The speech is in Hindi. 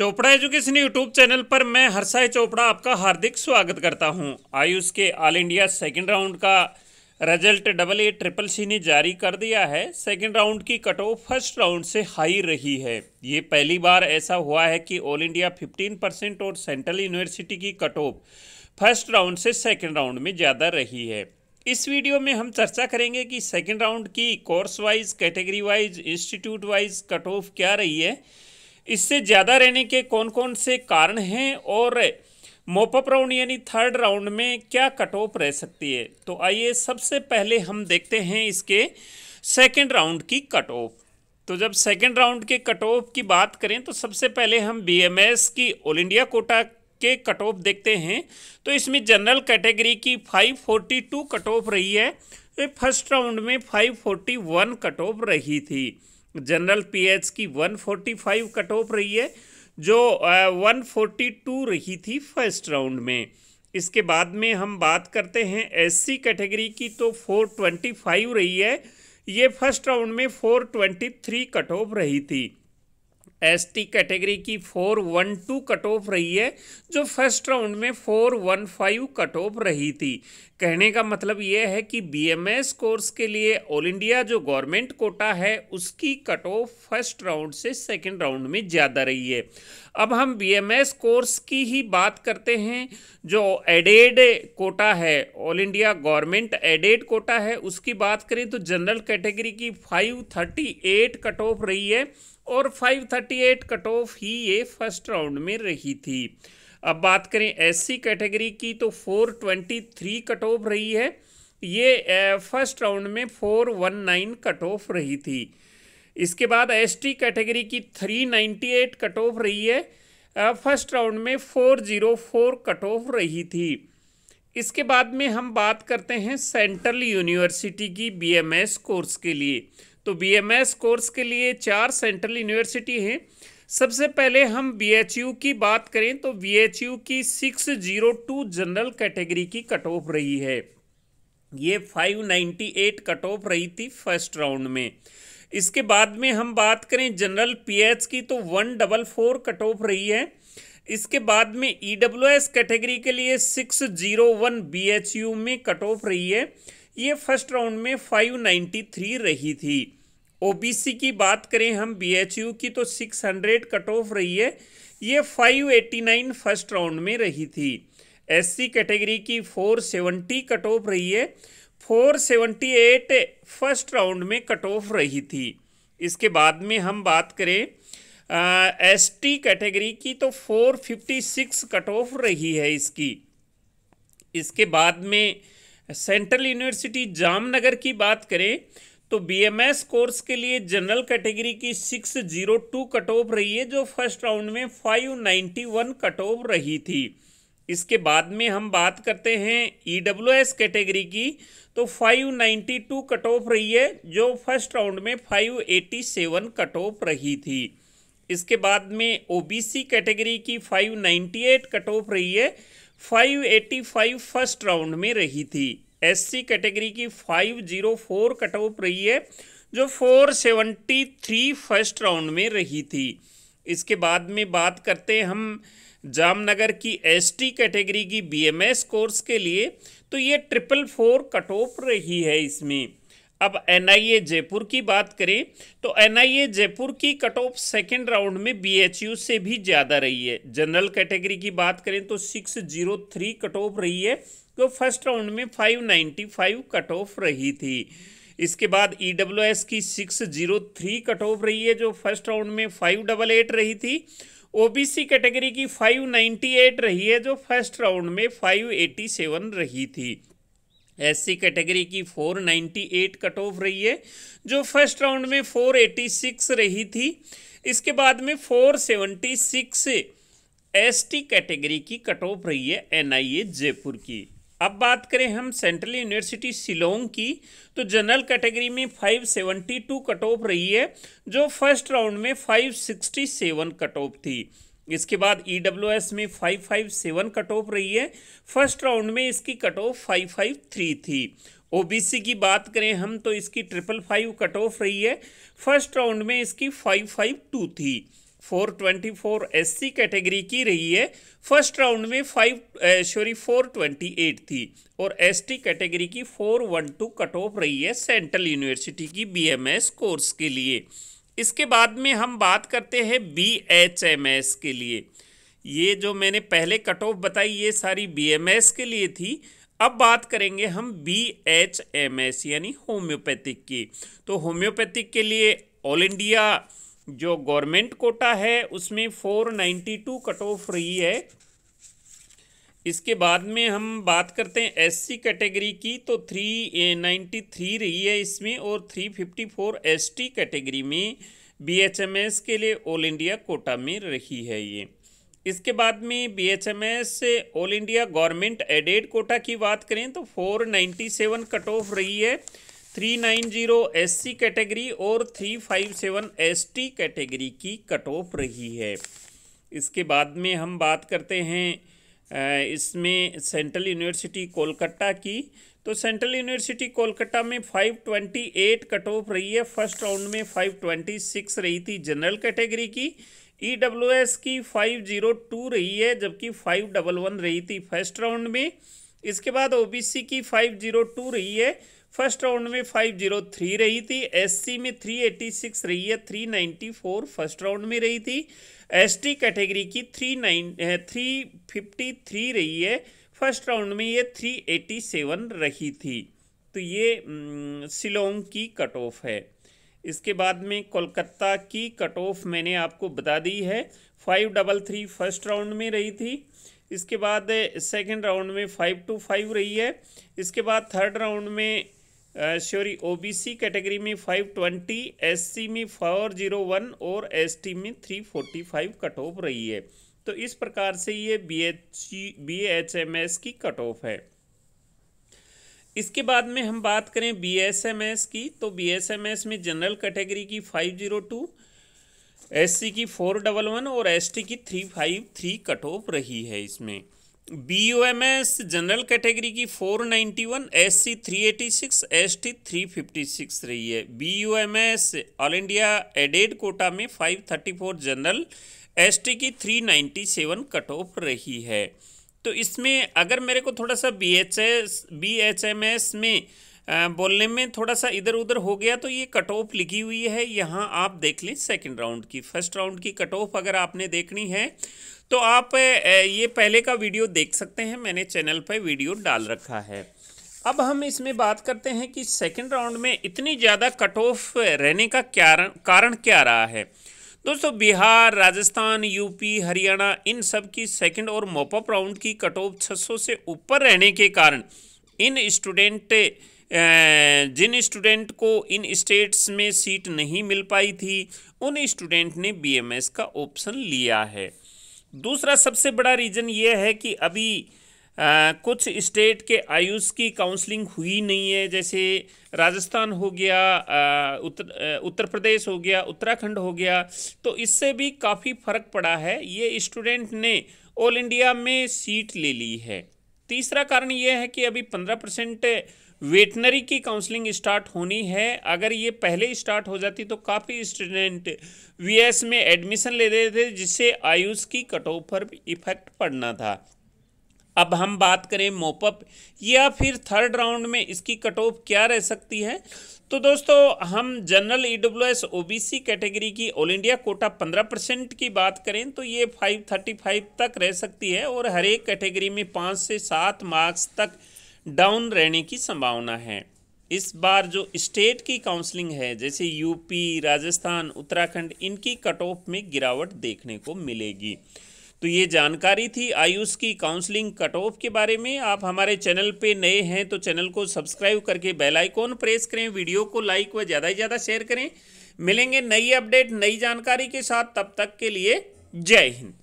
चोपड़ा एजुकेशन यूट्यूब चैनल पर मैं हर्षाई चोपड़ा आपका हार्दिक स्वागत करता हूं आयुष के ऑल इंडिया सेकंड राउंड का result double A triple C ने जारी कर दिया है सेकंड राउंड की कट ऑफ फर्स्ट राउंड से हाई रही है ये पहली बार ऐसा हुआ है कि ऑल इंडिया 15 परसेंट और सेंट्रल यूनिवर्सिटी की कट ऑफ फर्स्ट राउंड से सेकेंड राउंड में ज़्यादा रही है इस वीडियो में हम चर्चा करेंगे कि सेकेंड राउंड की course wise category wise institute wise cut off क्या रही है इससे ज़्यादा रहने के कौन कौन से कारण हैं और मोपअप राउंड यानी थर्ड राउंड में क्या कट ऑफ रह सकती है तो आइए सबसे पहले हम देखते हैं इसके सेकेंड राउंड की कट ऑफ तो जब सेकेंड राउंड के कट ऑफ की बात करें तो सबसे पहले हम बीएमएस की ऑल इंडिया कोटा के कट ऑफ देखते हैं तो इसमें जनरल कैटेगरी की 542 कट ऑफ रही है तो फर्स्ट राउंड में 541 कट ऑफ रही थी जनरल पीएच की 145 कट ऑफ रही है जो वन फोर्टी टू रही थी फर्स्ट राउंड में इसके बाद में हम बात करते हैं एससी कैटेगरी की तो फोर ट्वेंटी फाइव रही है ये फर्स्ट राउंड में four twenty three cut off रही थी एस टी कैटेगरी की four one two cut off रही है जो फर्स्ट राउंड में four one five cut off रही थी कहने का मतलब यह है कि बीएमएस कोर्स के लिए ऑल इंडिया जो गवर्नमेंट कोटा है उसकी कट ऑफ फर्स्ट राउंड से सेकंड राउंड में ज़्यादा रही है अब हम बीएमएस कोर्स की ही बात करते हैं जो एडेड कोटा है all India government aided quota है उसकी बात करें तो जनरल कैटेगरी की five thirty eight cut off रही है और 538 कट ऑफ ही ये फर्स्ट राउंड में रही थी अब बात करें एससी कैटेगरी की तो 423 कट ऑफ रही है ये फर्स्ट राउंड में 419 कट ऑफ रही थी इसके बाद एसटी कैटेगरी की 398 कट ऑफ रही है फर्स्ट राउंड में 404 कट ऑफ रही थी इसके बाद में हम बात करते हैं सेंट्रल यूनिवर्सिटी की बीएमएस कोर्स के लिए तो बीएमएस कोर्स के लिए चार सेंट्रल यूनिवर्सिटी हैं सबसे पहले हम बीएचयू की बात करें तो बीएचयू की six zero two general category की कट ऑफ रही है ये five ninety eight cut off रही थी फर्स्ट राउंड में इसके बाद में हम बात करें जनरल पीएच की तो one double four cut off रही है इसके बाद में ई डब्ल्यू एस कैटेगरी के लिए six zero one B H U में कट ऑफ रही है ये फर्स्ट राउंड में 593 रही थी ओबीसी की बात करें हम बीएचयू की तो 600 कट ऑफ रही है ये 589 फर्स्ट राउंड में रही थी एससी कैटेगरी की 470 कट ऑफ रही है 478 फर्स्ट राउंड में कट ऑफ रही थी इसके बाद में हम बात करें एस टी कैटेगरी की तो 456 कट ऑफ रही है इसकी इसके बाद में सेंट्रल यूनिवर्सिटी जामनगर की बात करें तो बीएमएस कोर्स के लिए जनरल कैटेगरी की six zero two cut off रही है जो फर्स्ट राउंड में five ninety one cut off रही थी इसके बाद में हम बात करते हैं ई डब्ल्यू एस कैटेगरी की तो 592 कट ऑफ रही है जो फर्स्ट राउंड में 587 कट ऑफ रही थी इसके बाद में ओबीसी कैटेगरी की 598 कट ऑफ रही है 585 फर्स्ट राउंड में रही थी एससी कैटेगरी की 504 कट ऑफ रही है जो 473 फर्स्ट राउंड में रही थी इसके बाद में बात करते हैं हम जामनगर की एसटी कैटेगरी की बीएमएस कोर्स के लिए तो ये ट्रिपल फोर कट ऑफ रही है इसमें अब एनआईए जयपुर की बात करें तो एनआईए जयपुर की कट ऑफ सेकेंड राउंड में बीएचयू से भी ज़्यादा रही है जनरल कैटेगरी की बात करें तो six zero three cut off रही है तो फर्स्ट राउंड में five ninety five cut off रही थी इसके बाद ई e एस की six zero three cut off रही है जो फर्स्ट राउंड में फाइव डबल एट रही थी ओबीसी कैटेगरी की फाइव नाइन्टी एट रही है जो फर्स्ट राउंड में फाइव एटी सेवन रही थी एससी कैटेगरी की 498 कट ऑफ रही है जो फर्स्ट राउंड में 486 रही थी इसके बाद में 476 सेवेंटी कैटेगरी की कट ऑफ रही है एनआईए जयपुर की अब बात करें हम सेंट्रल यूनिवर्सिटी शिलोंग की तो जनरल कैटेगरी में 572 कट ऑफ रही है जो फर्स्ट राउंड में 567 कट ऑफ थी इसके बाद ई डब्ल्यू एस में five five seven cut off रही है फर्स्ट राउंड में इसकी cut off five five three थी ओबीसी की बात करें हम तो इसकी ट्रिपल फाइव कट ऑफ रही है फर्स्ट राउंड में इसकी फाइव फाइव टू थी four twenty four S C category की रही है फर्स्ट राउंड में five sorry four twenty eight थी और एस टी कैटेगरी की four one two cut off रही है सेंट्रल यूनिवर्सिटी की बी एम एस कोर्स के लिए इसके बाद में हम बात करते हैं बी एच एम एस के लिए ये जो मैंने पहले कट ऑफ बताई ये सारी बी एम एस के लिए थी अब बात करेंगे हम बी एच एम एस यानी होम्योपैथिक की तो होम्योपैथिक के लिए ऑल इंडिया जो गवर्नमेंट कोटा है उसमें 492 कट ऑफ रही है इसके बाद में हम बात करते हैं एससी कैटेगरी की तो थ्री नाइन्टी थ्री रही है इसमें और three fifty four S T category में बीएचएमएस के लिए ऑल इंडिया कोटा में रही है ये इसके बाद में BHMS all India government aided quota की बात करें तो four ninety seven cut off रही है three nine zero S C category और three five seven S T category की कट ऑफ रही है इसके बाद में हम बात करते हैं इसमें सेंट्रल यूनिवर्सिटी कोलकाता की तो सेंट्रल यूनिवर्सिटी कोलकाता में 528 कट ऑफ रही है फर्स्ट राउंड में 526 रही थी जनरल कैटेगरी की ई डब्ल्यू एस की 502 रही है जबकि 511 रही थी फर्स्ट राउंड में इसके बाद ओबीसी की 502 रही है फर्स्ट राउंड में 503 रही थी एससी में 386 रही है 394 फर्स्ट राउंड में रही थी एसटी कैटेगरी की three nine three fifty three रही है फर्स्ट राउंड में ये थ्री एटी सेवन रही थी तो ये सिलोंग mm, की कट ऑफ है इसके बाद में कोलकाता की कट ऑफ मैंने आपको बता दी है five double three first round में रही थी इसके बाद सेकंड eh, राउंड में फाइव टू फाइव रही है इसके बाद थर्ड राउंड में सॉरी ओबीसी कैटेगरी में 520 एस में 401 और एसटी में 345 कट ऑफ रही है तो इस प्रकार से ये B H B H M S की कट ऑफ है इसके बाद में हम बात करें बी एस एम एस की तो बी एस एम एस में जनरल कैटेगरी की five zero two S C की फोर डबल वन और एस टी की three five three cut off रही है इसमें B O M S general category की 491 टी 386 एसटी 356 रही है B O M S all India aided quota में 534 जनरल एसटी की 397 कट ऑफ रही है तो इसमें अगर मेरे को थोड़ा सा B H S B H M S में आ, बोलने में थोड़ा सा इधर उधर हो गया तो ये कट ऑफ लिखी हुई है यहाँ आप देख लें सेकेंड राउंड की फर्स्ट राउंड की कट ऑफ अगर आपने देखनी है तो आप ये पहले का वीडियो देख सकते हैं मैंने चैनल पर वीडियो डाल रखा है अब हम इसमें बात करते हैं कि सेकेंड राउंड में इतनी ज़्यादा कट ऑफ रहने का क्या कारण क्या रहा है दोस्तों बिहार राजस्थान यूपी हरियाणा इन सब की सेकेंड और मोपअप राउंड की कट ऑफ छः से ऊपर रहने के कारण इन स्टूडेंट जिन स्टूडेंट को इन स्टेट्स में सीट नहीं मिल पाई थी उन स्टूडेंट ने बीएमएस का ऑप्शन लिया है दूसरा सबसे बड़ा रीज़न ये है कि अभी आ, कुछ स्टेट के आयुष की काउंसलिंग हुई नहीं है जैसे राजस्थान हो गया आ, उत्तर उत्तर प्रदेश हो गया उत्तराखंड हो गया तो इससे भी काफ़ी फ़र्क पड़ा है ये स्टूडेंट ने ऑल इंडिया में सीट ले ली है तीसरा कारण ये है कि अभी पंद्रह परसेंट वेटनरी की काउंसलिंग स्टार्ट होनी है अगर ये पहले स्टार्ट हो जाती तो काफ़ी स्टूडेंट वीएस में एडमिशन ले रहे थे जिससे आयुष की कट ऑफ पर इफेक्ट पड़ना था अब हम बात करें मोपअप या फिर थर्ड राउंड में इसकी कट ऑफ क्या रह सकती है तो दोस्तों हम general E W S O B C category की ऑल इंडिया कोटा पंद्रह परसेंट की बात करें तो ये फाइव थर्टी फाइव तक रह सकती है और हर एक कैटेगरी में पाँच से सात मार्क्स तक डाउन रहने की संभावना है इस बार जो स्टेट की काउंसलिंग है जैसे यूपी राजस्थान उत्तराखंड इनकी कट ऑफ में गिरावट देखने को मिलेगी तो ये जानकारी थी आयुष की काउंसलिंग कट ऑफ के बारे में आप हमारे चैनल पे नए हैं तो चैनल को सब्सक्राइब करके बेल आइकॉन प्रेस करें वीडियो को लाइक व ज़्यादा से ज़्यादा शेयर करें मिलेंगे नई अपडेट नई जानकारी के साथ तब तक के लिए जय हिंद